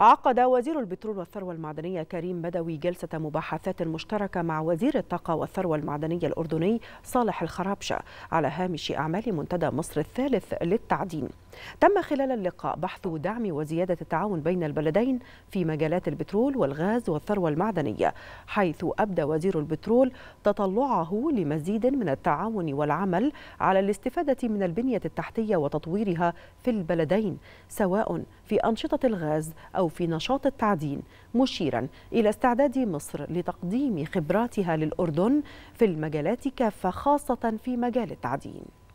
عقد وزير البترول والثروة المعدنية كريم بدوي جلسة مباحثات مشتركة مع وزير الطاقة والثروة المعدنية الأردني صالح الخرابشة على هامش أعمال منتدى مصر الثالث للتعدين تم خلال اللقاء بحث دعم وزيادة التعاون بين البلدين في مجالات البترول والغاز والثروة المعدنية حيث أبدى وزير البترول تطلعه لمزيد من التعاون والعمل على الاستفادة من البنية التحتية وتطويرها في البلدين سواء في أنشطة الغاز أو في نشاط التعدين مشيرا إلى استعداد مصر لتقديم خبراتها للأردن في المجالات كافة خاصة في مجال التعدين